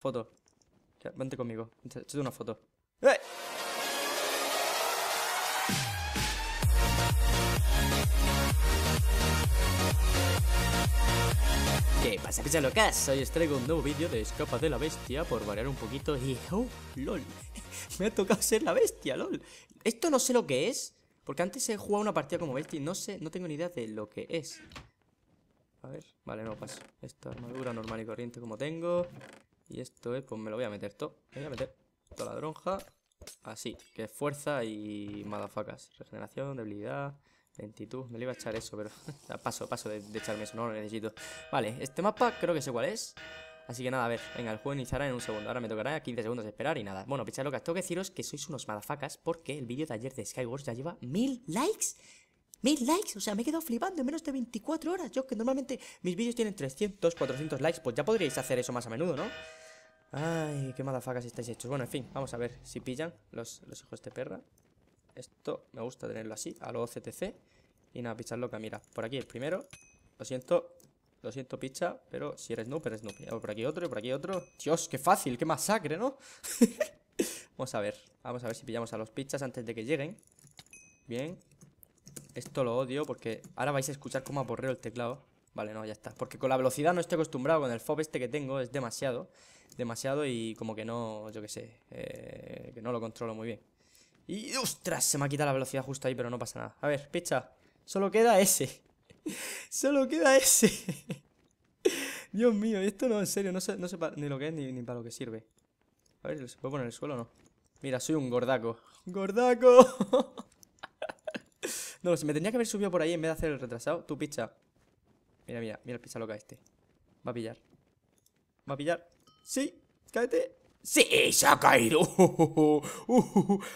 Foto. vente conmigo. Echate una foto. ¡Eh! ¿Qué pasa, picha Hoy os traigo un nuevo vídeo de Escapa de la Bestia por variar un poquito y... ¡Oh, lol! Me ha tocado ser la bestia, lol. Esto no sé lo que es, porque antes he jugado una partida como bestia y no sé, no tengo ni idea de lo que es. A ver, vale, no paso. Esta armadura normal y corriente como tengo. Y esto es, eh, pues me lo voy a meter todo. Me voy a meter toda la dronja, Así, que es fuerza y madafacas. Regeneración, debilidad, lentitud. Me lo iba a echar eso, pero paso, paso de, echarme eso. No lo necesito. Vale, este mapa creo que sé cuál es. Así que nada, a ver, venga, el juego iniciará en un segundo. Ahora me tocará 15 segundos de esperar y nada. Bueno, que tengo que deciros que sois unos madafacas porque el vídeo de ayer de Skywars ya lleva mil likes. Mil likes, o sea, me he quedado flipando en menos de 24 horas. Yo que normalmente mis vídeos tienen 300, 400 likes, pues ya podríais hacer eso más a menudo, ¿no? Ay, qué si estáis hechos. Bueno, en fin, vamos a ver si pillan los, los hijos de perra. Esto me gusta tenerlo así, a lo OCTC. Y nada, picha loca, mira. Por aquí el primero. Lo siento, lo siento, picha, pero si eres pero eres noob. Por aquí otro, por aquí otro. Dios, qué fácil, qué masacre, ¿no? vamos a ver, vamos a ver si pillamos a los pichas antes de que lleguen. Bien. Esto lo odio porque ahora vais a escuchar cómo aporreo el teclado. Vale, no, ya está. Porque con la velocidad no estoy acostumbrado, con el fob este que tengo es demasiado demasiado y como que no, yo qué sé, eh, que no lo controlo muy bien. Y ostras, se me ha quitado la velocidad justo ahí, pero no pasa nada. A ver, picha, solo queda ese. solo queda ese. Dios mío, esto no, en serio, no sé, ni lo que es ni, para lo que sirve. A ver, ¿se puede poner en el suelo o no? Mira, soy un gordaco. ¡Gordaco! no, si me tenía que haber subido por ahí en vez de hacer el retrasado. tu picha. Mira, mira, mira el picha loca este. Va a pillar. Va a pillar. Sí, cállate. ¡Sí, se ha caído!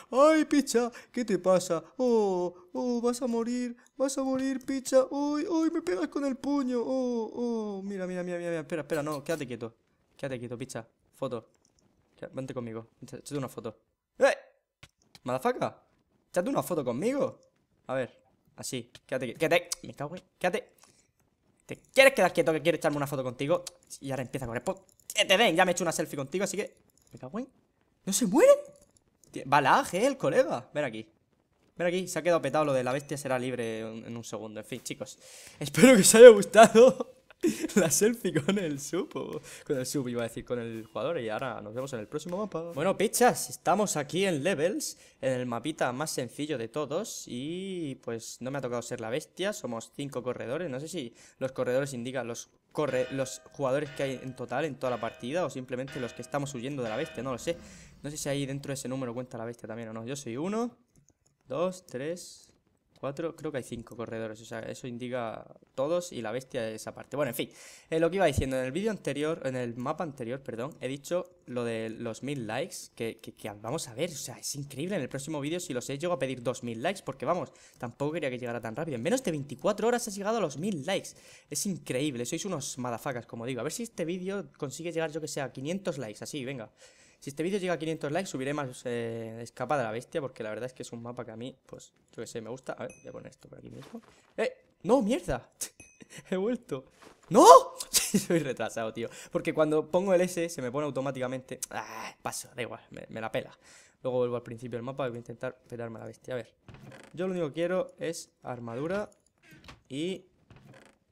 ¡Ay, picha! ¿Qué te pasa? ¡Oh, oh! ¡Vas a morir! ¡Vas a morir, picha! ¡Uy, uy! ¡Me pegas con el puño! ¡Oh, oh! Mira, mira, mira, mira. Espera, espera, no. Quédate quieto. Quédate quieto, picha. Foto. Vente conmigo. echate una foto. ¡Eh! ¡Madafaca! ¡Echate una foto conmigo! A ver. Así. Quédate ¡Quédate! ¡Me cago en! ¡Quédate! ¿Te quieres quedar quieto que quiere echarme una foto contigo? Y ahora empieza a correr. Pues, que te den, ya me he hecho una selfie contigo, así que. Me cago ¡No se muere! Balaje, el colega. Ven aquí. Ven aquí, se ha quedado petado lo de la bestia será libre en un segundo. En fin, chicos. Espero que os haya gustado. La selfie con el supo. Con el sub iba a decir, con el jugador. Y ahora nos vemos en el próximo mapa. Bueno, pichas, estamos aquí en Levels, en el mapita más sencillo de todos. Y pues no me ha tocado ser la bestia. Somos cinco corredores. No sé si los corredores indican los, corre los jugadores que hay en total en toda la partida o simplemente los que estamos huyendo de la bestia. No lo sé. No sé si ahí dentro de ese número cuenta la bestia también o no. Yo soy uno, dos, tres, cuatro, creo que hay cinco corredores, o sea, eso indica todos y la bestia de esa parte. Bueno, en fin, eh, lo que iba diciendo en el vídeo anterior, en el mapa anterior, perdón, he dicho lo de los mil likes, que, vamos a ver, o sea, es increíble en el próximo vídeo si los he llego a pedir dos mil likes, porque vamos, tampoco quería que llegara tan rápido. En menos de 24 horas has llegado a los mil likes, es increíble, sois unos madafacas, como digo. A ver si este vídeo consigue llegar, yo que sé, a 500 likes, así, venga. Si este vídeo llega a 500 likes, subiré más eh, Escapa de la Bestia, porque la verdad es que es un mapa que a mí, pues, yo que sé, me gusta. A ver, voy a poner esto por aquí mismo. ¡Eh! ¡No, mierda! He vuelto. ¡No! Soy retrasado, tío. Porque cuando pongo el S se me pone automáticamente. ¡Ah! Paso, da igual, me, la pela. Luego vuelvo al principio del mapa y voy a intentar pegarme a la bestia. A ver. Yo lo único que quiero es armadura y...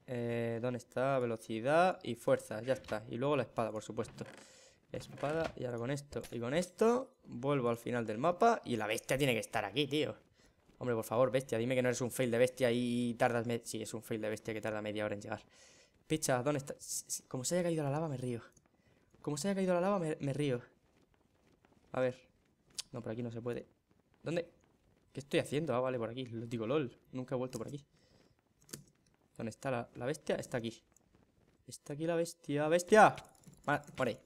Eh, ¿Dónde está? Velocidad y fuerza, ya está. Y luego la espada, por supuesto. Espada. Y ahora con esto y con esto vuelvo al final del mapa. Y la bestia tiene que estar aquí, tío. Hombre, por favor, bestia, dime que no eres un fail de bestia y tardas... Sí, es un fail de bestia que tarda media hora en llegar. Picha, ¿dónde está? Como se haya caído la lava, me río. Como se haya caído la lava, me, río. A ver. No, por aquí no se puede. ¿Dónde? ¿Qué estoy haciendo? Ah, vale, por aquí. Lo Digo, lol. Nunca he vuelto por aquí. ¿Dónde está la, bestia? Está aquí. Está aquí la bestia. ¡Bestia! Vale, por ahí.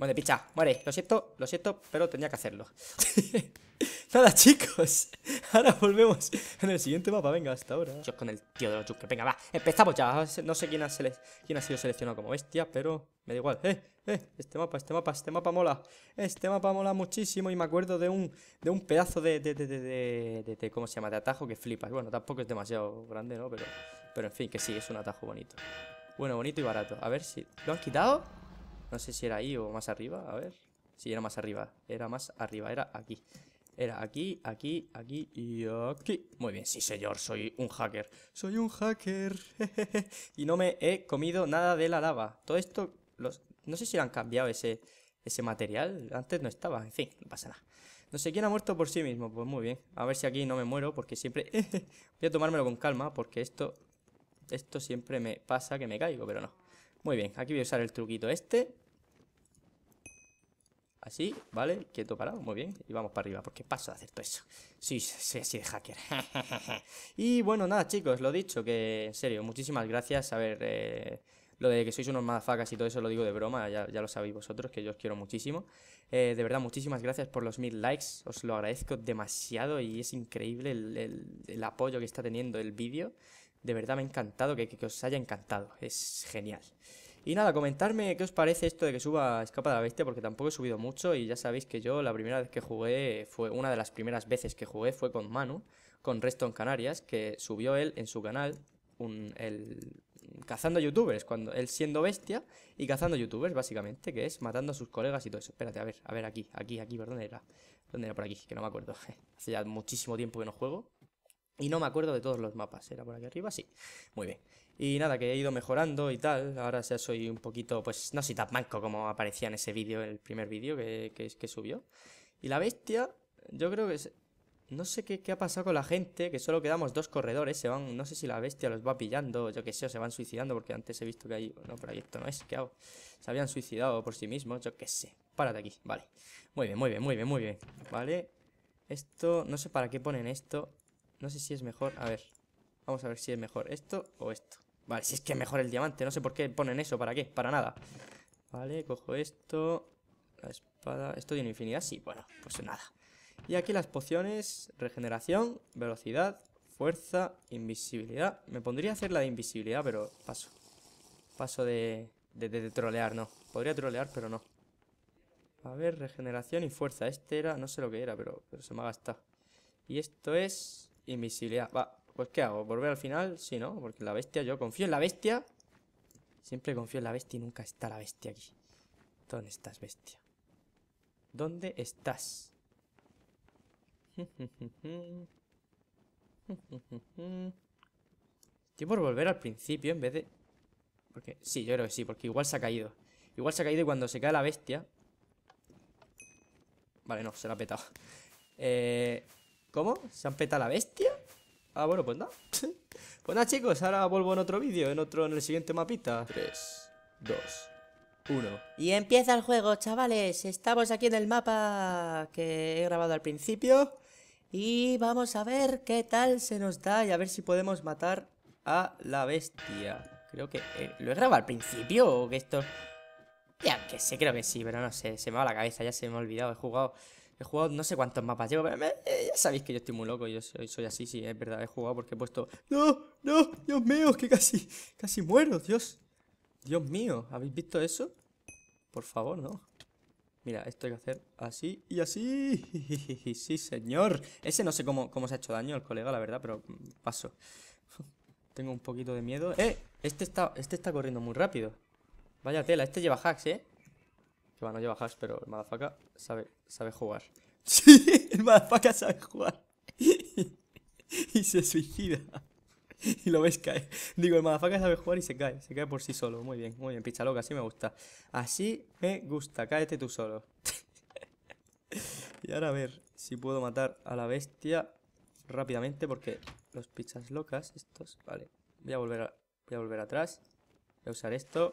Muere, picha, muere. Lo siento, lo siento, pero tenía que hacerlo. Nada, chicos. Ahora volvemos en el siguiente mapa. Venga, hasta ahora. Yo con el tío de los yuques. Venga, va. Empezamos ya. No sé quién ha, sido seleccionado como bestia, pero me da igual. Eh, eh, este mapa, este mapa, este mapa mola. Este mapa mola muchísimo. Y me acuerdo de un, de un pedazo de, de, de, de, de ¿Cómo se llama? De atajo que flipas. Bueno, tampoco es demasiado grande, ¿no? Pero, pero en fin, que sí, es un atajo bonito. Bueno, bonito y barato. A ver si. ¿Lo han quitado? No sé si era ahí o más arriba, a ver. Sí, era más arriba, era más arriba, era aquí. Era aquí, aquí, aquí y aquí. Muy bien, sí señor, soy un hacker. Soy un hacker. y no me he comido nada de la lava. Todo esto, los... no sé si han cambiado ese, ese material. Antes no estaba, en fin, no pasa nada. No sé quién ha muerto por sí mismo, pues muy bien. A ver si aquí no me muero, porque siempre... Voy a tomármelo con calma, porque esto... Esto siempre me pasa que me caigo, pero no. Muy bien, aquí voy a usar el truquito este. Así, ¿vale? Quieto parado, muy bien. Y vamos para arriba, porque paso de hacer todo eso. Sí, sí, así de hacker. y bueno, nada, chicos, lo dicho, que en serio, muchísimas gracias. A ver, eh, lo de que sois unos madafacas y todo eso lo digo de broma, ya, ya lo sabéis vosotros, que yo os quiero muchísimo. Eh, de verdad, muchísimas gracias por los mil likes, os lo agradezco demasiado y es increíble el, apoyo que está teniendo el vídeo. De verdad me ha encantado, que os haya encantado, es genial. Y nada, comentarme qué os parece esto de que suba Escapa de la Bestia, porque tampoco he subido mucho y ya sabéis que yo la primera vez que jugué, fue una de las primeras veces que jugué fue con Manu, con Reston Canarias, que subió él en su canal un, el, cazando youtubers, cuando él siendo bestia y cazando youtubers, básicamente, que es matando a sus colegas y todo eso. Espérate, a ver, a ver, aquí, aquí, aquí, ¿dónde era? ¿Dónde era por aquí? Que no me acuerdo. Hace ya muchísimo tiempo que no juego. Y no me acuerdo de todos los mapas. ¿Era por aquí arriba? Sí. Muy bien. Y nada, que he ido mejorando y tal. Ahora ya soy un poquito, pues no soy tan manco como aparecía en ese vídeo, el primer vídeo que, que, subió. Y la bestia, yo creo que No sé qué, qué, ha pasado con la gente, que solo quedamos dos corredores, se van, no sé si la bestia los va pillando, yo qué sé, o se van suicidando, porque antes he visto que hay... No, pero esto no es, ¿qué hago? Se habían suicidado por sí mismos, yo qué sé. Párate aquí, vale. Muy bien, muy bien, muy bien, muy bien. Vale. Esto, no sé para qué ponen esto. No sé si es mejor, a ver Vamos a ver si es mejor esto o esto. Vale, si es que es mejor el diamante. No sé por qué ponen eso. ¿Para qué? Para nada. Vale, cojo esto. La espada. ¿Esto tiene infinidad? Sí, bueno, pues nada. Y aquí las pociones. Regeneración, velocidad, fuerza, invisibilidad. Me pondría a hacer la de invisibilidad, pero paso. Paso de, de, trolear, no. Podría trolear, pero no. A ver, regeneración y fuerza. Este era, no sé lo que era, pero, pero se me ha gastado. Y esto es invisibilidad. Va, pues ¿qué hago? ¿Volver al final? Sí, ¿no? Porque la bestia, yo confío en la bestia. Siempre confío en la bestia y nunca está la bestia aquí. ¿Dónde estás, bestia? ¿Dónde estás? Estoy por volver al principio en vez de... Porque sí, yo creo que sí, porque igual se ha caído. Igual se ha caído y cuando se cae la bestia... Vale, no, se la ha petado. Eh... ¿Cómo? ¿Se han petado la bestia? Ah, bueno, pues nada. pues nada, chicos, ahora vuelvo en otro vídeo, en otro, en el siguiente mapita. 3, 2, 1. Y empieza el juego, chavales. Estamos aquí en el mapa que he grabado al principio. Y vamos a ver qué tal se nos da y a ver si podemos matar a la bestia. Creo que... Eh, ¿Lo he grabado al principio o que esto...? Ya que sé, creo que sí, pero no sé, se me va la cabeza, ya se me ha olvidado, he jugado... He jugado no sé cuántos mapas llevo, pero eh, ya sabéis que yo estoy muy loco, yo soy, así, sí, es verdad, he jugado porque he puesto... ¡No! ¡No! ¡Dios mío! Que casi, casi muero, Dios. Dios mío, ¿habéis visto eso? Por favor, no. Mira, esto hay que hacer así y así. sí, señor. Ese no sé cómo, cómo se ha hecho daño el colega, la verdad, pero paso. Tengo un poquito de miedo. ¡Eh! Este está, este está corriendo muy rápido. Vaya tela, este lleva hacks, ¿eh? Que va, no lleva hash, pero el Madafaka sabe, sabe jugar. Sí, el Madafaka sabe jugar. y se suicida. Y lo ves caer. Digo, el Madafaka sabe jugar y se cae. Se cae por sí solo. Muy bien, muy bien. Picha loca, así me gusta. Así me gusta. Cáete tú solo. y ahora a ver si puedo matar a la bestia rápidamente porque los pichas locas estos... Vale, voy a volver, voy a volver atrás. Voy a usar esto.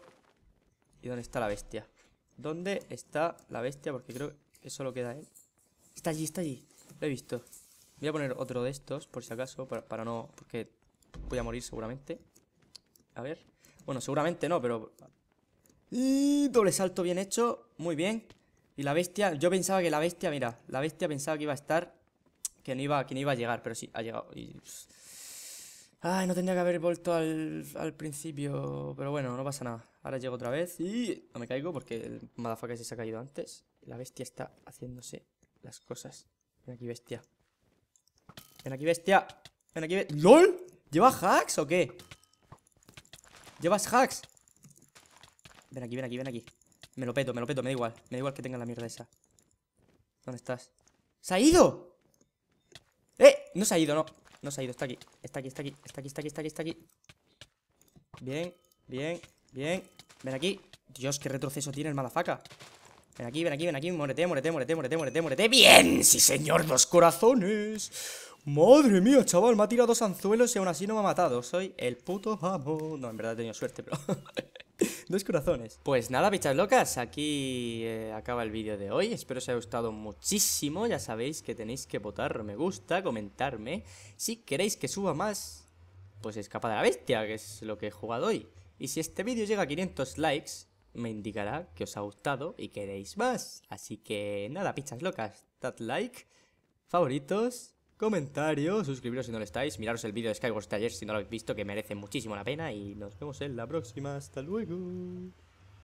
¿Y dónde está la bestia? ¿Dónde está la bestia? Porque creo que solo queda él. Está allí, está allí. Lo he visto. Voy a poner otro de estos, por si acaso, para, no... Porque voy a morir seguramente. A ver. Bueno, seguramente no, pero... Y doble salto bien hecho. Muy bien. Y la bestia... Yo pensaba que la bestia... Mira, la bestia pensaba que iba a estar... Que no iba, que no iba a llegar, pero sí, ha llegado. Y... Ay, no tendría que haber vuelto al, al principio, pero bueno, no pasa nada. Ahora llego otra vez y no me caigo porque el que se ha caído antes. La bestia está haciéndose las cosas. Ven aquí, bestia. Ven aquí, bestia. Ven aquí, bestia. ¡LOL! ¿Lleva hacks o qué? ¿Llevas hacks? Ven aquí, ven aquí, ven aquí. Me lo peto, me lo peto, me da igual. Me da igual que tenga la mierda esa. ¿Dónde estás? ¡Se ha ido! ¡Eh! No se ha ido, no. No se ha ido, está aquí. Está aquí, está aquí, está aquí, está aquí, está aquí, Bien, bien, bien. Ven aquí. Dios, qué retroceso tiene el malafaca. Ven aquí, ven aquí, ven aquí. muérete, muérete, muérete, muérete, muérete ¡Bien! ¡Sí, señor! ¡Dos corazones! Madre mía, chaval, me ha tirado dos anzuelos y aún así no me ha matado. Soy el puto amo. No, en verdad he tenido suerte, pero... Dos corazones. Pues nada, pichas locas, aquí eh, acaba el vídeo de hoy. Espero os haya gustado muchísimo. Ya sabéis que tenéis que votar me gusta, comentarme. Si queréis que suba más, pues escapa de la bestia, que es lo que he jugado hoy. Y si este vídeo llega a 500 likes, me indicará que os ha gustado y queréis más. Así que nada, pichas locas, dad like, favoritos Comentarios, suscribiros si no lo estáis, miraros el vídeo de Skyward Taller si no lo habéis visto, que merece muchísimo la pena y nos vemos en la próxima. Hasta luego.